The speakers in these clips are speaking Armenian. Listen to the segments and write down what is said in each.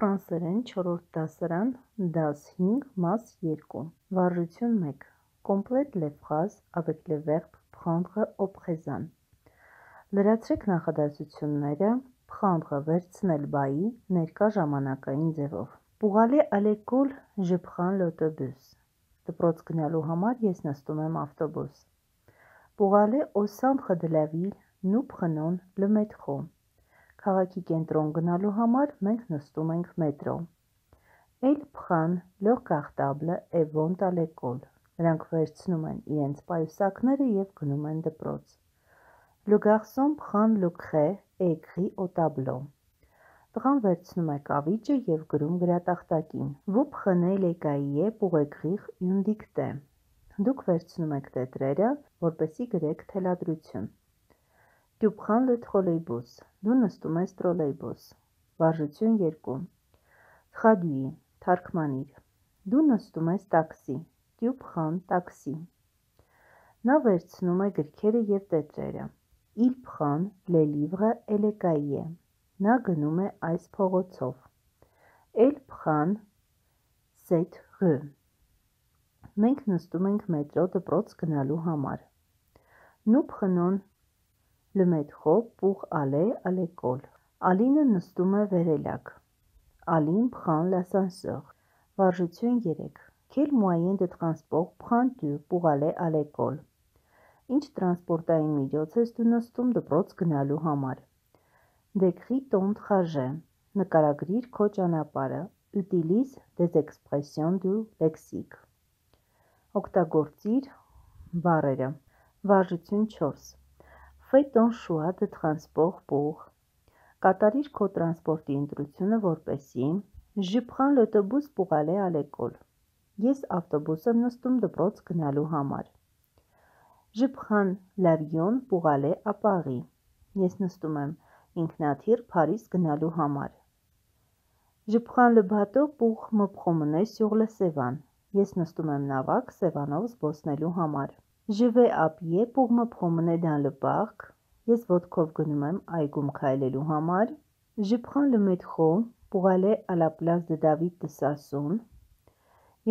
Ֆրանսերեն 4-րդ դասարան, դաս 5, մաս 2։ Վարժություն 1. Կոմպլետ le phrase avec le verbe prendre au présent։ Լրացրեք նախադասությունները prendre վերցնել բայի ներկա ժամանակային ձևով։ Pour à l'école, je prends l'autobus։ Դպրոց գնալու համար ես նստում եմ ավտոբուս։ Pour aller au centre de la ville, nous prenons le métro քաղաքի կենտրոն գնալու համար մենք նստում ենք մետրո։ Էլ փխան, լող կախտաբլը, էվոն տալեկոլ։ Նրանք վերցնում են իրենց պայուսակները եւ գնում են դպրոց։ Լուգարսոն փխան լուքխե էգրի օտաբլո։ Տղան վերցնում է կավիճը եւ գրում գրատախտակին։ Ոու փխնե լեկայիե պուղեգրիխ յունդիկտե։ Դուք վերցնում եք տետրերը, որպեսի գրեք թելադրություն։ Գյուբխանլը տրոլեյբուս, դու նստում ես տրոլեյբուս, վարժություն երկում, թխադույի, թարգմանիր, դու նստում ես տակսի, գյուբխան տակսի։ Նա վերցնում է գրքերը և տետրերը, իլպխան լելիվղը էլեկայի է, նա գնում է այս փողոցով։ Էլպխան սետ ղը։ Մենք նստում ենք մետրո դպրոց գնալու համար։ Նուպ խնոն լմեթխո պուղ ալե ալեկոլ։ Ալինը նստում է վերելակ։ Ալին փխան լասանսող։ Վարժություն 3։ Քել մուային դե տրանսպորտ փխան դու պուղ ալե ալեկոլ։ Ինչ տրանսպորտային միջոց ես դու նստում դպրոց գնալու համար։ Դեկրի տոն խաժե։ Նկարագրիր քո ճանապարհը։ Utilize des expressions du lexique։ Օգտագործիր բառերը։ Վարժություն 4 Fais ton choix de transport pour Կատարիր քո տրանսպորտի ընտրությունը, որպեսի Je prends l'autobus pour aller à l'école. Ես ավտոբուս եմ նստում դպրոց գնալու համար։ Je prends l'avion pour aller à Paris. Ես նստում եմ ինքնաթիռ Փարիզ գնալու համար։ Je prends le bateau pour me promener sur le Sevan. Ես նստում եմ նավակ Սևանով զբոսնելու համար։ Je vais à pied pour me promener dans le parc. Ես ոտքով գնում եմ այգում քայլելու համար։ Je prends le métro pour aller à la place de David de Sassoon.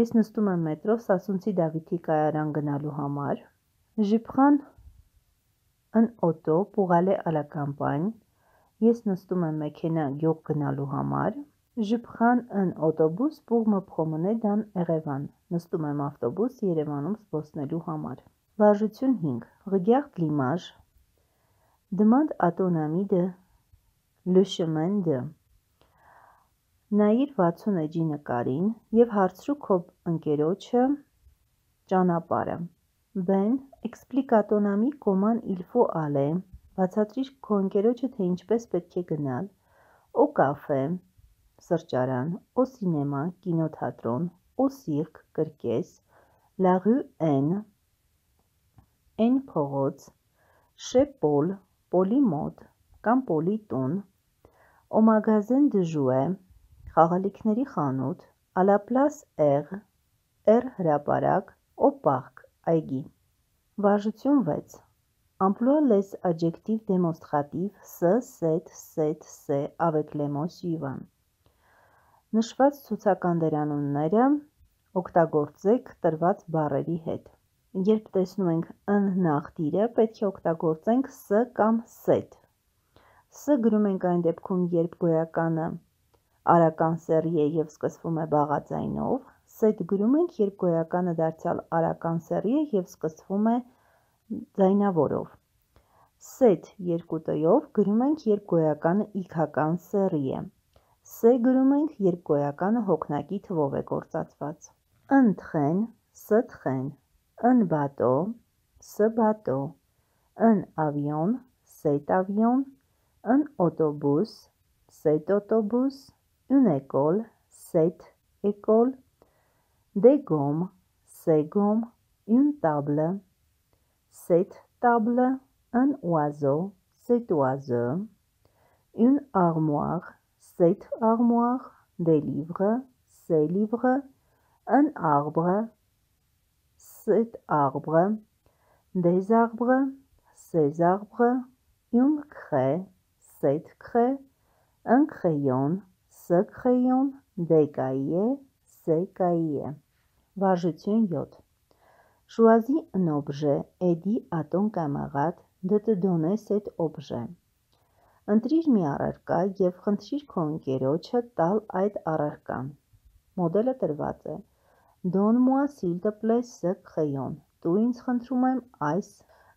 Ես նստում եմ մետրով Սասունցի Դավիթի կայարան գնալու համար։ Je prends un auto pour aller à la campagne. Ես նստում եմ մեքենա գյուղ գնալու համար։ Je prends un autobus pour me promener dans Erevan. Նստում եմ ավտոբուս Երևանում զբոսնելու համար։ Վարժություն 5. Ռեգարդ l'image. Demande à ton ami de le chemin de. Նայիր 60 էջի նկարին եւ հարցրու քո ընկերոջը ճանապարհը։ Ben, explique à ton ami comment il faut aller. Բացատրիր քո ընկերոջը թե ինչպես պետք է գնալ։ Au café, սրճարան, au cinéma, կինոթատրոն, au cirque, կրկես, la rue N, N փողոց, Շ պոլ, Պոլի մոտ կամ Պոլի տուն, Օմագազեն դժուե, խաղալիքների խանութ, Ալապլաս Եղ, Ր հրապարակ, Օ պահք, այգի։ Վարժություն 6 Ամպլուա լես աջեկտիվ դեմոնստրատիվ ս, սետ, սետ, սե ավեկ լեմոս յուիվան։ Նշված ցուցական դերանունները օգտագործեք տրված բարերի հետ։ Երբ տեսնում ենք ըննախ դիրը, պետք է օգտագործենք ս կամ սետ։ Ս գրում ենք այն դեպքում, երբ գոյականը արական սերի է և սկսվում է բաղաձայնով, սետ գրում ենք, երբ գոյականը դարձյալ արական սերի է և սկսվում է ձայնավորով։ Սետ երկու տյով գրում ենք, երբ գոյականը իքական սերի է։ Ս գրում ենք, երբ գոյականը հոգնակի թվով է գործացված։ Ընթխեն, ստխեն, un bateau, ce bateau, un avion, cet avion, un autobus, cet autobus, une école, cette école, des gommes, ces gommes, une table, cette table, un oiseau, cet oiseau, une armoire, cette armoire, des livres, ces livres, un arbre, cet arbre, des arbres, ces arbres, une craie, cette craie, un crayon, ce crayon, des cahiers, ces cahiers. Վարժություն 7 Choisis un objet et dis à ton camarade de te donner cet objet. Ընտրիր մի առարկա եւ խնդրիր քո ընկերոջը տալ այդ առարկան։ Մոդելը տրված է։ Donne-moi s'il te plaît ce crayon. Դու ինձ խնդրում եմ այս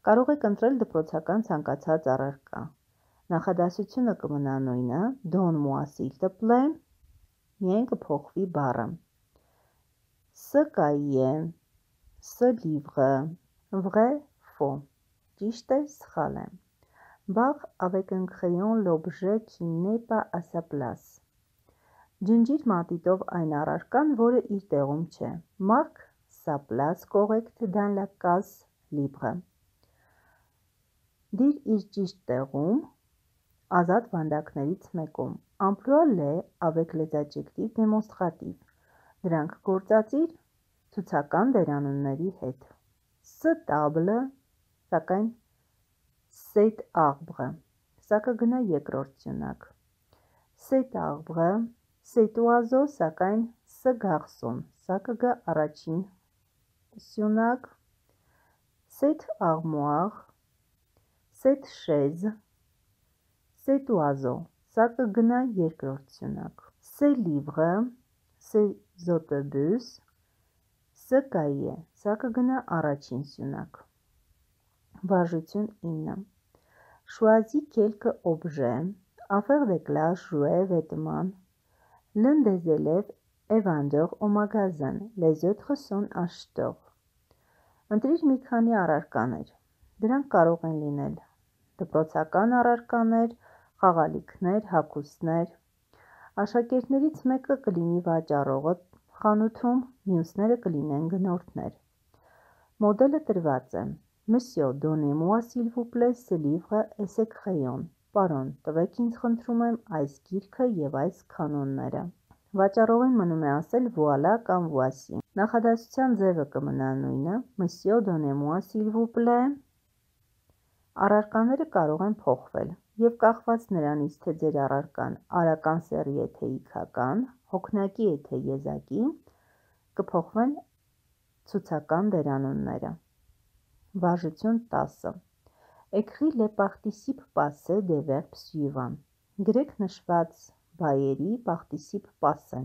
կարող եք ընտրել դպրոցական ցանկացած առարկա։ Նախադասությունը կմնա նույնը. Donne-moi s'il te plaît. Միայն կփոխվի բառը։ Ce cahier, ce livre, vrai, faux. Ճիշտ է, սխալ է։ Բախ avec un crayon l'objet qui n'est pas à sa place. Ջնջիր մատիտով այն առարկան, որը իր տեղում չէ։ Մարկ սապլաց կողեկտ դանլակաս լիբղը։ Դիր իր ճիշտ տեղում, ազատ վանդակներից մեկում։ Ամպլուալ է ավեկ լեզաճեկտիվ դեմոնստրատիվ։ Դրանք գործածիր ցուցական դերանունների հետ։ Ստաբլը, սակայն սետ աղբղը։ Սա կգնա երկրորդ ճնակ։ Սետ աղբղը Սեյտուազո, սակայն Ս գախսում, սակգը առաջին սյունակ, սետ աղմուաղ, սետ շեզ, սեյտուազո, սակը գնա երկրորդ սյունակ, սե լիվղը, սե զոտոբուս, Ս կայի է, սա կգնա առաջին սյունակ։ Վաժություն 9։ Շուազի կելքը օբժե, աֆեղ դեկլա շուե վետման, լընդեզելով Եվ անդող օմագազան, լեզոտ խսոն աշտող։ Ընտրիր մի քանի առարկաներ։ Դրանք կարող են լինել դպրոցական առարկաներ, խաղալիքներ, հագուստներ։ Աշակերտներից մեկը կլինի վաճառողը խանութում, մյուսները կլինեն գնորդներ։ Մոդելը տրված է. Monsieur, donnez-moi s'il vous plaît ce livre et ce crayon պարոն, տվեք ինձ խնդրում եմ այս գիրքը եւ այս կանոնները։ Վաճառողին մնում է ասել «Voilà» կամ «Voici»։ Նախադասության ձևը կմնա նույնը՝ «Monsieur, donnez-moi s'il vous plaît»։ Առարկաները կարող են փոխվել եւ կախված նրանից, թե ձեր առարկան արական սեռի է թե իքական, հոգնակի է թե եզակի, կփոխվեն ցուցական դերանունները։ Բաժություն 10 Écris les participes passés des verbes suivants. schwarz, Bayeri, participe passé.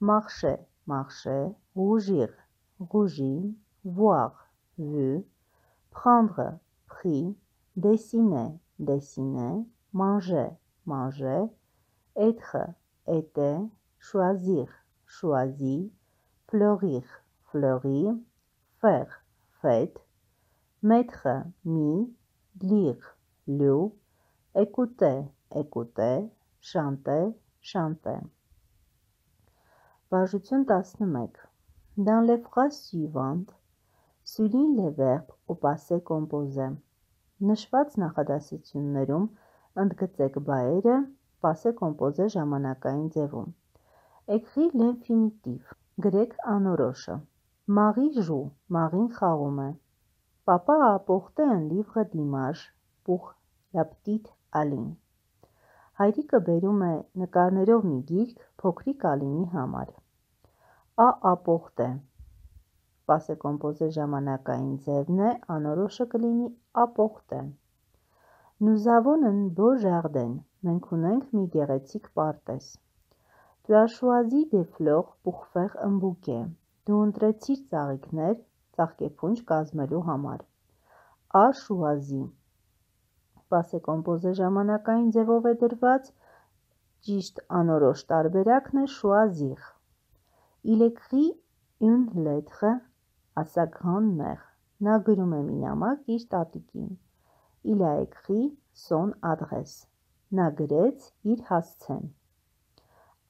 Marcher, marcher. Rougir, rougir. Voir, vu. Prendre, pris. Dessiner, dessiner. Manger, manger. Être, été. Choisir, choisi. Fleurir, fleurir. Faire, fête. Mettre, mis, lire, lu, écouter, écouter, chanter, chanter. Բաժություն 11. Dans les phrases suivantes, սուլին le verb au passé composé. Նշված նախադասություններում ընդգծեք բայերը passé composé ժամանակային ձևում։ Écrire l'infinitif. Գրեք անորոշը։ Մաղի ժու, մաղին խաղում է։ Պապա պողտե լիվղը դիմար, պուխ լապտիտ ալին։ Հայրիկը բերում է նկարներով մի գիրք փոքրիկ ալինի համար։ Ա ապողտե։ Պասե կոմպոզը ժամանակային ձևն է, անորոշը կլինի ապողտե։ Նուզավոնն բոր ժաղդեն, մենք ունենք մի գեղեցիկ պարտես։ Դու աշուազի դեֆլող պուխվեղ ըմբուկ է, դու ընտրեցիր ծաղիքներ, ծաղկեփունջ կազմելու համար։ Աշուազի Պասե կոմպոզը ժամանակային ձևով է դրված, ճիշտ անորոշ տարբերակն է շուազիղ։ Il écrit une lettre à sa grand-mère. Նա գրում է մի նամակ իր տատիկին։ Il a écrit son adresse. Նա գրեց իր հասցեն։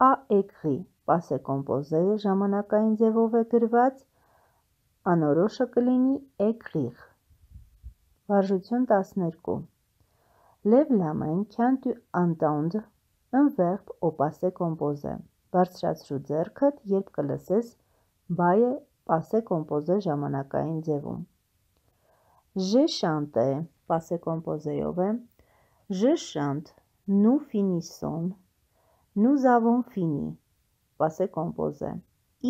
A écrit. Պասե կոմպոզերը ժամանակային ձևով է գրված, Անորոշը կլինի էգրիղ։ Վարժություն 12։ Լև լամեն քյան դու անտանդ ընվերբ օպասե կոմպոզե։ Բարձրացրու ձեռքդ, երբ կլսես բայը պասե կոմպոզե ժամանակային ձևում։ Ժ շանտ է պասե կոմպոզեյով է։ Ժ շանտ նու ֆինիսոն նու զավոն ֆինի պասե կոմպոզե։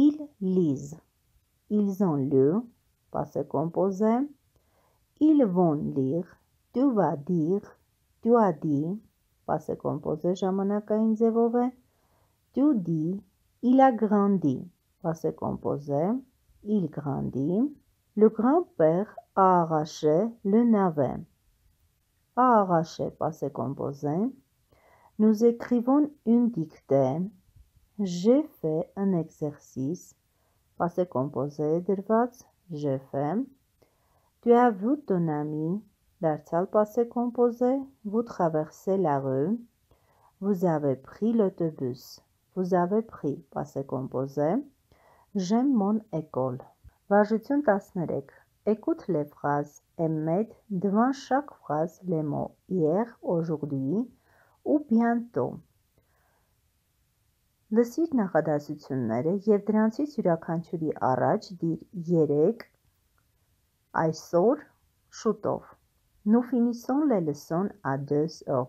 Իլ լիզ ils ont lu, passé composé, ils vont lire, tu vas dire, tu as dit, passé composé Jamanaka Inzevove, tu dis, il a grandi, passé composé, il grandit, le grand-père a arraché le navet. A arraché, passé composé, nous écrivons une dictée, j'ai fait un exercice, passé composé d'Irvax, j'ai fais. Tu as vu ton ami, d'Artal passé composé, vous traversez la rue, vous avez pris l'autobus, vous avez pris passé composé, j'aime mon école. va Tasnerek, écoute les phrases et mets devant chaque phrase les mots hier, aujourd'hui ou bientôt. Լսիր նախադասությունները եւ դրանցից յուրաքանչյուրի առաջ դիր 3 այսօր շուտով։ Նու ֆինիսոն լե լսոն ա դես օր։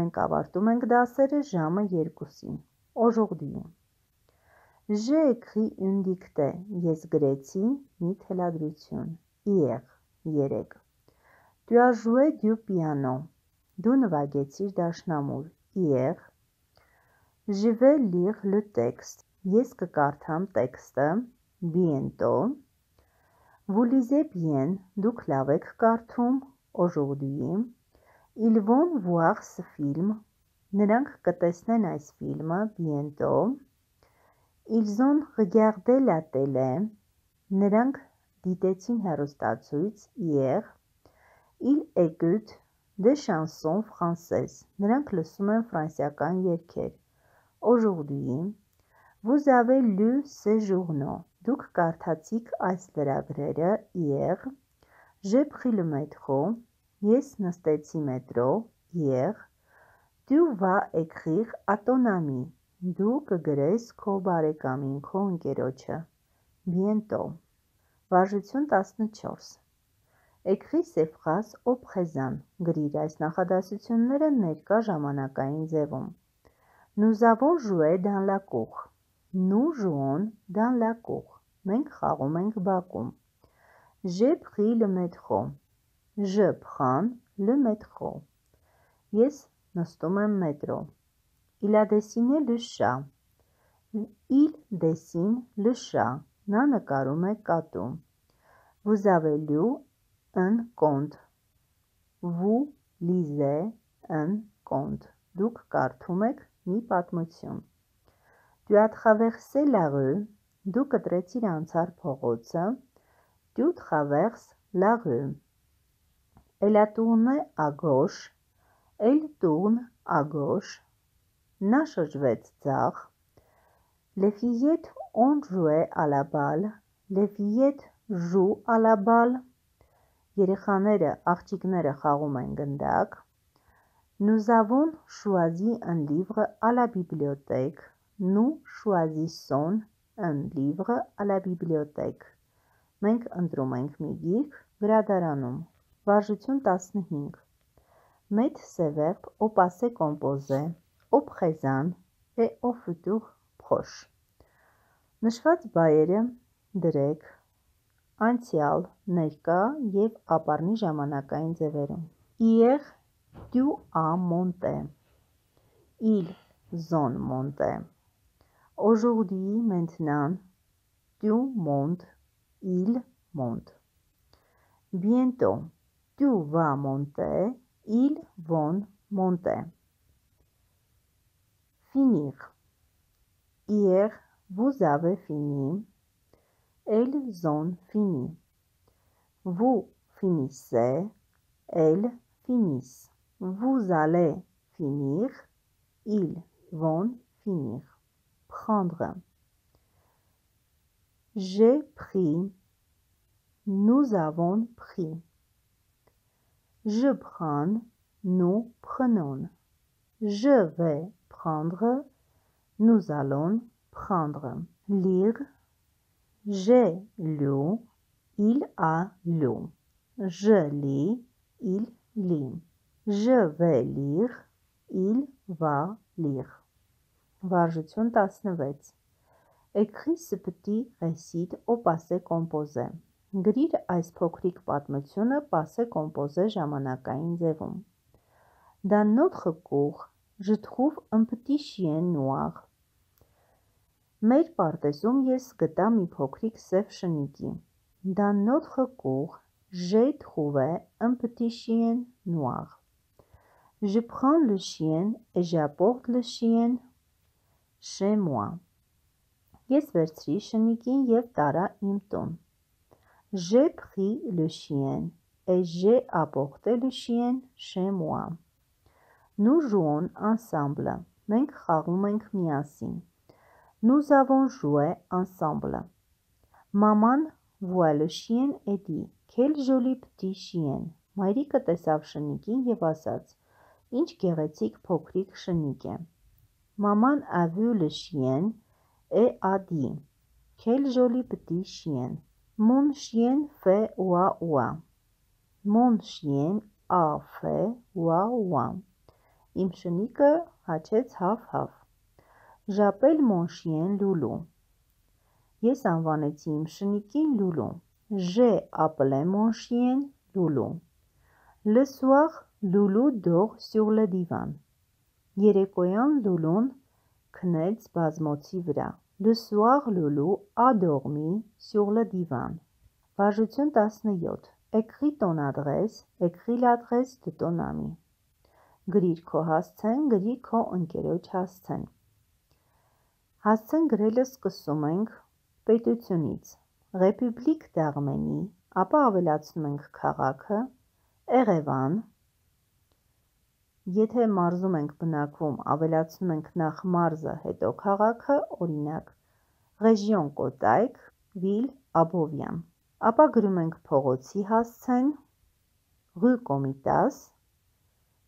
Մենք ավարտում ենք դասերը ժամը 2-ին։ Օժողդիում։ J'ai écrit une dictée. Ես գրեցի մի թելադրություն։ Hier, 3։ Tu as joué du piano. Դու նվագեցիր դաշնամուր։ Hier, Je vais lire le texte. Ես կկարդամ տեքստը։ Bientôt. Vous lisez bien. Դուք լավ եք կարդում։ Aujourd'hui. Ils vont voir ce film. Նրանք կտեսնեն այս ֆիլմը bientôt. Ils ont regardé la télé. Նրանք դիտեցին հեռուստացույց hier. Ils écoutent des chansons françaises. Նրանք լսում են ֆրանսիական երգեր։ Aujourd'hui, vous avez lu ces journaux. Դուք կարդացիք այս լրագրերը hier. J'ai pris le métro. Ես նստեցի մետրո hier. Tu vas écrire à ton ami. Դու կգրես քո բարեկամին, քո ընկերոջը։ Bientôt. Վարժություն 14 Էկրի սեփխաս օփխեզան գրիր այս նախադասությունները ներկա ժամանակային ձևում։ Nous avons joué dans la cour. Nous jouons dans la cour. Մենք խաղում ենք բակում։ J'ai pris le métro. Je prends le métro. Ես նստում եմ մետրո։ Il a dessiné le chat. Il dessine le chat. Նա նկարում է կատու։ Vous avez lu un conte. Vous lisez un conte. Դուք կարդում եք մի պատմություն։ Դյուատխավեղսե լաղը, դու կտրեցիր անցար փողոցը, դյուտխավեղս լաղը։ Էլատունը ագոշ, էլտուն ագոշ, նա շրջվեց ձախ, լեֆիետ ոն ժուե ալաբալ, լեֆիետ ժու ալաբալ, երեխաները, աղջիկները խաղում են գնդակ, Nous avons choisi un livre à la bibliothèque. Nous choisissons un livre à la bibliothèque. Մենք ընտրում ենք մի գիրք գրադարանում։ Վարժություն 15. Mettre ses verbes au passé composé, au présent et au futur proche. Նշված բայերը դրեք անցյալ, ներկա եւ ապառնի ժամանակային ձևերում։ Hier Tu as monté. Ils ont monté. Aujourd'hui, maintenant, tu montes, il monte. Bientôt, tu vas monter, ils vont monter. Finir. Hier, vous avez fini. Elles ont fini. Vous finissez, elles finissent. Vous allez finir. Ils vont finir. Prendre. J'ai pris. Nous avons pris. Je prends. Nous prenons. Je vais prendre. Nous allons prendre. Lire. J'ai lu. Il a lu. Je lis. Il lit. ժվելիղ, իլվալիղ։ Վարժություն 16։ Էքրի սպտի ռեսիտ օ պասե կոմպոզե։ Գրիր այս փոքրիկ պատմությունը պասե կոմպոզե ժամանակային ձևում։ Dans notre cours, je trouve un petit chien noir. Մեր պարտեզում ես գտա մի փոքրիկ սև շնիկի։ Dans notre cours, j'ai trouvé un petit chien noir. Je prends le chien et j'apporte le chien chez moi. Ես վերցրի շնիկին եւ տարա իմ տուն։ J'ai pris le chien et j'ai apporté le chien chez moi. Nous jouons ensemble. Մենք խաղում ենք միասին։ Nous avons joué ensemble. Maman voit le chien et dit: Quel joli petit chien. Մայրիկը տեսավ շնիկին եւ ասաց ինչ գեղեցիկ փոքրիկ շնիկ է։ Maman a vu le chien et a dit Quel joli petit chien. Mon chien fait oua oua. Mon chien a fait oua oua. Իմ շնիկը հաչեց հավ-հավ։ J'appelle mon chien Loulou. Ես անվանեցի իմ շնիկին Loulou. J'ai appelé mon chien Loulou. Le soir, Լուլու դող սյուղլը դիվան։ Երեկոյան լուլուն քնեց բազմոցի վրա։ Լսուաղ լուլու ադողմի սյուղլը դիվան։ Վարժություն 17։ Էկրի տոնադրես, էկրի լադրես դտոնամի։ Գրիր քո հասցեն, գրի քո ընկերոջ հասցեն։ Հասցեն գրելը սկսում ենք պետությունից։ Ռեպուբլիկ դաղմենի, ապա ավելացնում ենք քաղաքը, Էղևան, Եթե մարզում ենք բնակվում, ավելացնում ենք նախ մարզը, հետո քաղաքը, օրինակ, Ռեժիոն Կոտայք, Վիլ Աբովյան, ապա գրում ենք փողոցի հասցեն, Ռու Կոմիտաս,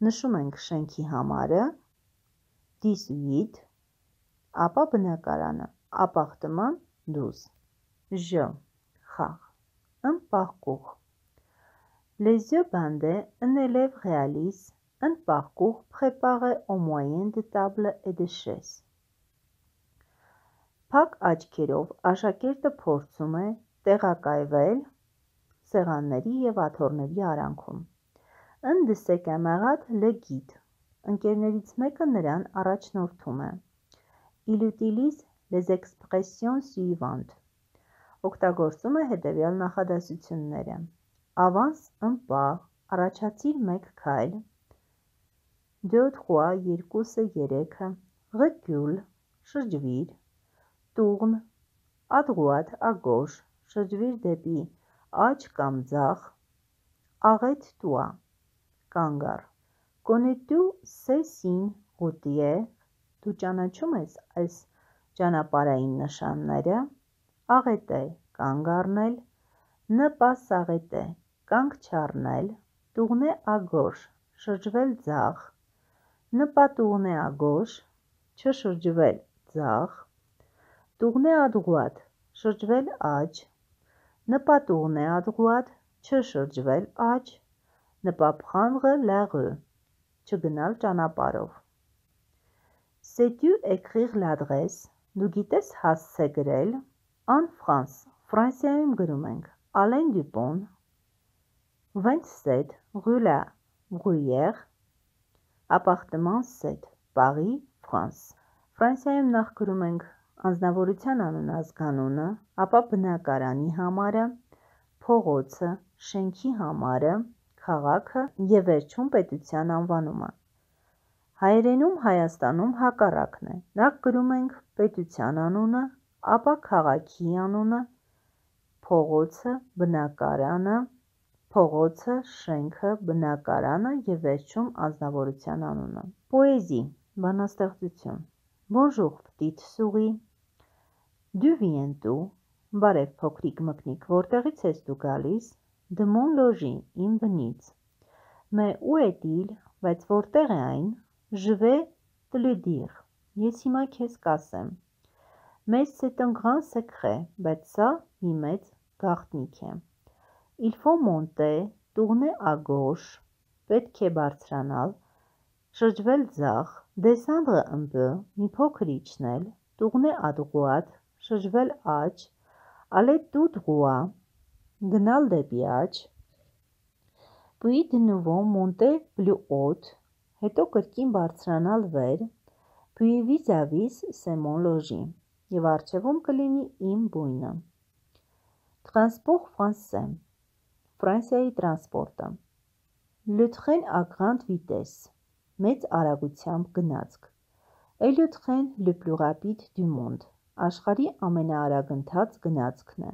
նշում ենք շենքի համարը, դիսուիտ, ապա բնակարանը, ապա խտման դուզ, ժ, խաղ, ըմպախ կուղ, լեզյո բանդ է, ընելով ռեալիս, Ընպաղկուղ փխեպաղը օմոյեն դտաբլը էդշես։ դե Փակ աչքերով աշակերտը փորձում է տեղակայվել սեղանների եւ աթոռների արանքում։ Ընդսե կամաղատ լգիտ։ Ընկերներից մեկը նրան առաջնորդում է։ Իլուտիլիս les expressions suivantes։ Օգտագործում է հետևյալ նախադասությունները. Ավանս ընպա, առաջացիր մեկ քայլ, դյոթխուա երկուսը երեքը, ղգյուլ, շրջվիր, տուղն, ադղուատ ագոշ, շրջվիր դեպի աչ կամ ձախ, աղետ տուա, կանգար, կոնետու սեսին գուտիե, դու ճանաչում ես այս ճանապարային նշանները, աղետ է կանգ առնել, նպաս աղետ է կանգ չառնել, տուղնե ագոշ, շրջվել ձախ, նպատուղն է ագոշ, չշրջվել ձախ, տուղն է ադղուատ, շրջվել աջ, նպատուղն է ադղուատ, չշրջվել աջ, նպապխանղը լեղը, չգնալ ճանապարով։ Սետյու էքրիղ լադրես, դու գիտես հասց է գրել, ան ֆրանս, Ֆրանսիայում գրում ենք, Ալեն Դյուպոն, 27 Rue la Bruyère ապախտման սեթ, Պարի, Ֆրանս։ Ֆրանսիայում նախ գրում ենք անձնավորության անուն ազգանունը, ապա բնակարանի համարը, փողոցը, շենքի համարը, քաղաքը եւ վերջում պետության անվանումը։ Հայերենում Հայաստանում հակառակն է։ Նախ գրում ենք պետության անունը, ապա քաղաքի անունը, փողոցը, բնակարանը, փողոցը, շենքը, բնակարանը եւ վերջում ազնվորության անունը։ Պոեզի, բանաստեղծություն։ Բոնժուր, պտիտ սուղի։ Դու վիեն դու, բարև փոքրիկ մկնիկ, որտեղից ես դու գալիս։ Դմոն լոժի, իմ բնից։ Մե ու է դիլ, բայց որտեղ է այն։ Ժվե տլուդիր։ Ես հիմա քեզ կասեմ։ Մեզ c'est un grand secret, բայց սա մի մեծ գաղտնիք է։ Il faut monter, tourner à gauche, պետք է բարձրանալ, շրջվել ձախ, descendre un peu, մի փոքր իջնել, tourner à droite, շրջվել աջ, aller tout droit, գնալ դեպի աջ, puis de nouveau monter plus haut, հետո կրկին բարձրանալ վեր, puis vis-à-vis c'est mon logis, եւ արջևում կլինի իմ բույնը։ Transport français Ֆրանսիայի տրանսպորտը։ Լյուտխեն ագրանդ վիտես, մեծ արագությամբ գնացք։ Էլյուտխեն le plus rapide du monde, աշխարի ամենաարագընթաց գնացքն է։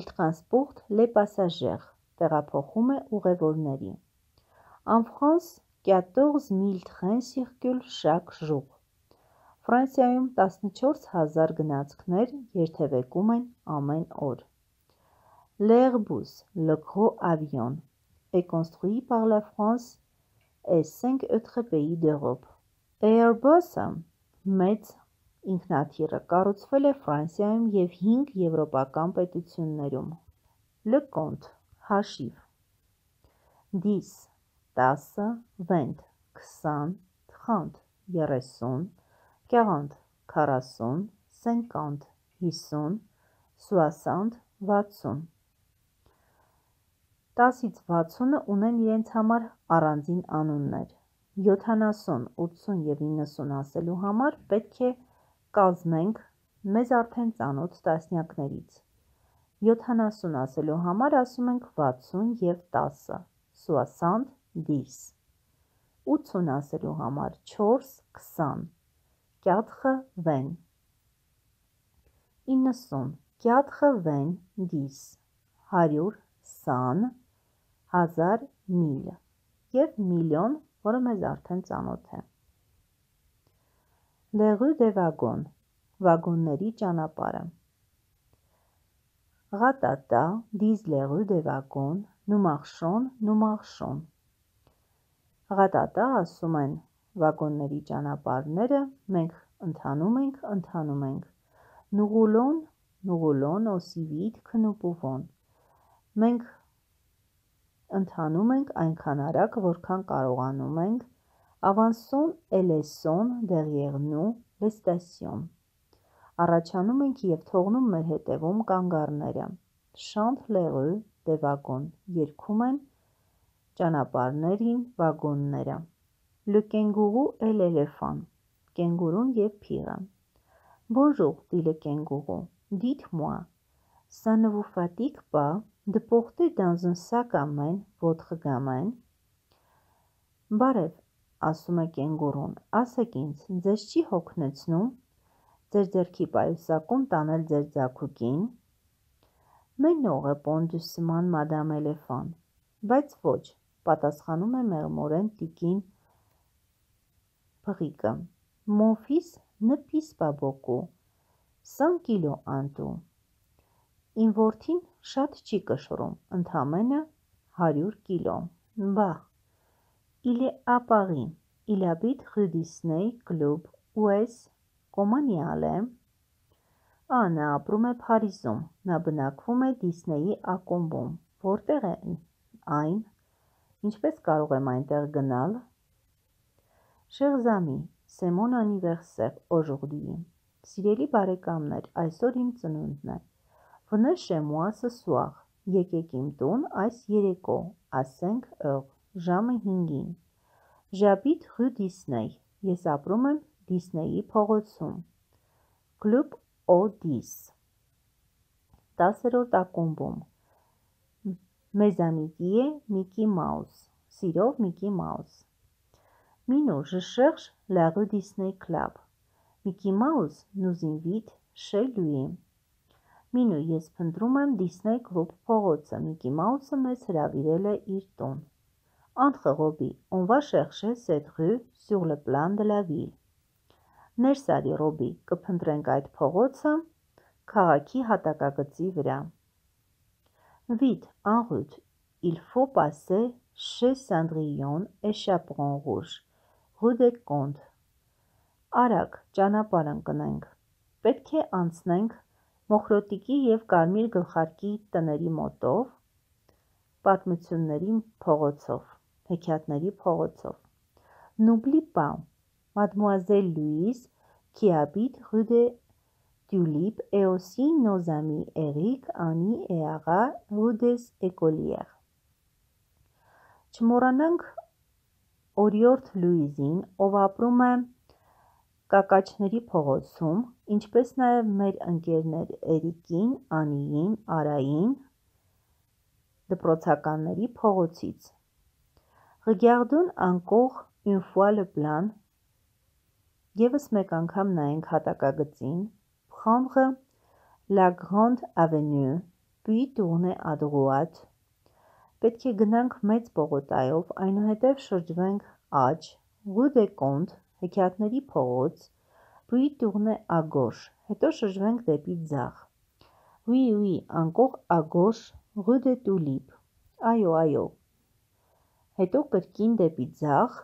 Il transporte les passagers, տեղափոխում է ուղևորների։ En France, 14000 trains circulent chaque jour։ Ֆրանսիայում 14000 գնացքներ երթևեկում են ամեն օր։ L'Airbus, le gros avion, est construit par la France et cinq autres pays d'Europe. Airbus-ը մեծ ինքնաթիռը կառուցվել է Ֆրանսիայում եւ 5 եվրոպական պետություններում։ Le compte, հաշիվ 10 10 20 20 30 30 40 40 50 50 60 60 10-ից 60-ը ունեն իրենց համար առանձին անուններ։ 70, 80 և 90 ասելու համար պետք է կազմենք մեզ արդեն ծանոց տասնյակներից։ 70 ասելու համար ասում ենք 60 և 10, սուասանդ, դիրս։ 80 ասելու համար 4, 20, կյատխը վեն։ 90, կյատխը վեն, դիրս, 100, սան, 100, 1000 միլ և միլիոն, որը մեզ արդեն ծանոթ է։ Լեղու դե վագոն, վագոնների ճանապարհը։ Ղատատա, դիզ լեղու դե վագոն, նումախշոն, նումախշոն։ Ղատատա ասում են վագոնների ճանապարհները, մենք ընթանում ենք, ընթանում ենք։ Նուղուլոն, նուղուլոն, օսիվիտ, քնուպուվոն։ Մենք ընթանում ենք այնքան արագ, որքան կարողանում ենք, ավանսոն էլեսոն դեղյեղնու լեստասյոն։ Առաջանում ենք և թողնում մեր հետևում կանգարները։ Շանթ լեղու դեվագոն երկում են ճանապարներին վագոնները։ Լկենգուղու էլ էլեֆան, կենգուրուն և փիղը։ Բոնժուղ դիլը կենգուղու, դիտ մուա, սանվուֆատիկ պա, դպողտի դանզն սակամեն, ոտխը գամեն։ Բարև, ասում է կենգուրուն, ասեք ինձ, ձեզ չի հոգնեցնում, ձեր ձերքի պայուսակում տանել ձեր ձակուկին։ Մենող է պոնդուսման մադամ էլեֆան, բայց ոչ, պատասխանում է մեղմորեն տիկին պղիկը, մովիս նպիս բաբոկու, սան կիլո անտու։ Ին որդին շատ չի կշռում, ընդամենը 100 կիլո։ Բա Իլե ապաղին, իլաբիտ Հդիսնեի կլուբ ու էս կոմանիալ է։ Անա ապրում է Փարիզում, նա բնակվում է Դիսնեի ակումբում։ Որտեղ է այն։ Ինչպես կարող եմ այնտեղ գնալ։ Շեղզամի, Սեմոն անիվերսեր, օժուղդիի։ Սիրելի բարեկամներ, այսօր իմ ծնունդն է։ Վնշեմուասը սուաղ, եկեք իմ տուն այս երեկո, ասենք ըղ, ժամը հինգին։ Ժաբիտ հու դիսնեյ, ես ապրում եմ դիսնեյի փողոցում։ Կլուբ օ դիս։ Տասերորդ ակումբում։ Մեզամիկի է Միկի Մաուս, սիրով Միկի Մաուս։ Մինու ժշեղշ լաղու դիսնեյ կլաբ։ Միկի Մաուս նուզինվիտ շելույիմ Մինու ես փնտրում եմ Disney Club փողոցը, Միկի Մաուսը մեզ հրավիրել է իր տուն։ Անխղոբի, on va chercher cette rue sur le plan de la ville։ Ներս արի Ռոբի, կփնտրենք այդ փողոցը քաղաքի հատակագծի վրա։ Vite, en route, il faut passer chez Cendrillon et Chaperon Rouge, rue des Contes։ Արագ ճանապարհ ընկնենք։ Պետք է անցնենք Մոխրոտիկի և Կարմիր գլխարկի տների մոտով, պատմությունների փողոցով, հեքիաթների փողոցով։ Նուբլի պամ, մադմուազել լուիս, կիաբիտ հուդե դյուլիպ, էոսի նոզամի էղիկ, անի էաղա, հուդես էկոլիեղ։ Չմորանանք օրիորդ լուիզին, ով ապրում է կակաչների փողոցում, ինչպես նաև մեր ընկերներ Էրիկին, Անիին, Արային դպրոցականների փողոցից։ Ռեգարդուն անկող une fois le plan Եվս մեկ անգամ նայենք հատակագծին, prendre la grande avenue, puis tourner à droite։ Պետք է գնանք մեծ պողոտայով, այնուհետև շրջվենք աջ, rue des Comptes, հեքիաթների փողոց, Բույի տուղն է ագոշ, հետո շրջվենք դեպի ձախ։ Ուի, ուի, անկող ագոշ, ռուդ է տուլիպ։ Այո, այո։ Հետո կրկին դեպի ձախ,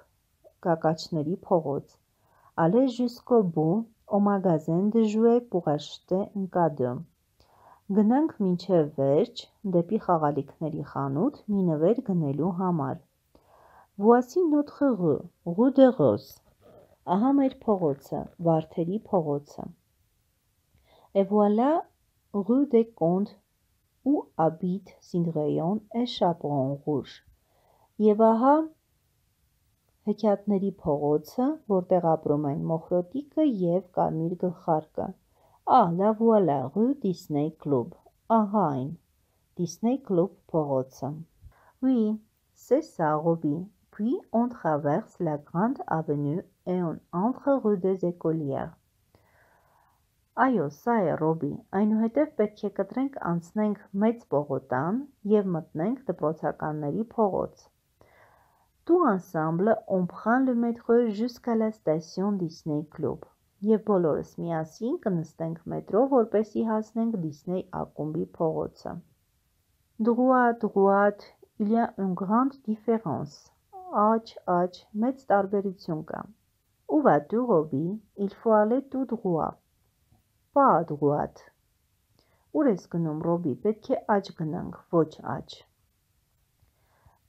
կակաչների փողոց։ Ալե ժուսկո բու, օմագազեն դժուե պուղաշտե ընկադը։ Գնանք մինչև վերջ դեպի խաղալիքների խանութ մի նվեր գնելու համար։ Voici notre rue, rue de Rose ահա մեր փողոցը, Վարդերի փողոցը։ Et voilà rue des Contes où habite Sindreyon et Chaperon Rouge։ Եվ ահա հեքիաթների փողոցը, որտեղ ապրում են Մոխրոտիկը եւ Կարմիր գլխարկը։ Ah, la voilà rue Disney Club։ Ահա այն Disney Club փողոցը։ Oui, c'est ça, Roby. Puis on traverse la grande avenue et on entre rue des écolières։ Այո, սա է Ռոբի։ Այնուհետև պետք է կտրենք անցնենք մեծ Պողոտան եւ մտնենք դպրոցականների փողոց։ Tout ensemble, on prend le métro jusqu'à la station Disney Club։ Եվ բոլորս միասին կնստենք մետրո, որպեսի հասնենք Disney ակումբի փողոցը։ Droite, droite, il y a une grande différence։ Աջ, աջ, մեծ տարբերություն կա։ Où vas-tu, Roby Il faut aller tout droit. Pas à droite. Ուր ես գնում, Ռոբի, պետք է աջ գնանք, ոչ աջ։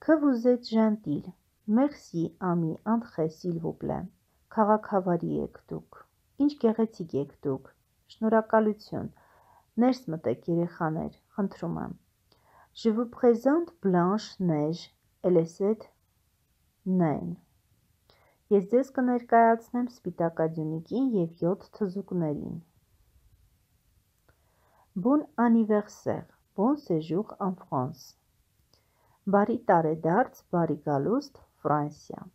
Que vous êtes gentil. Merci, ami, entrez s'il vous plaît. Քաղաքավարի եք դուք։ Ինչ գեղեցիկ եք դուք։ Շնորհակալություն։ Ներս մտեք, երեխաներ, խնդրում եմ։ Je vous présente Blanche Neige. Elle est cette naine. Ես ձեզ կներկայացնեմ Սպիտակաձյունիկին եւ 7 թզուկներին։ Բոն անիվերսեր, բոն սեժուր ան Ֆրանս։ Բարի տարեդարձ, բարի գալուստ, Ֆրանսիա։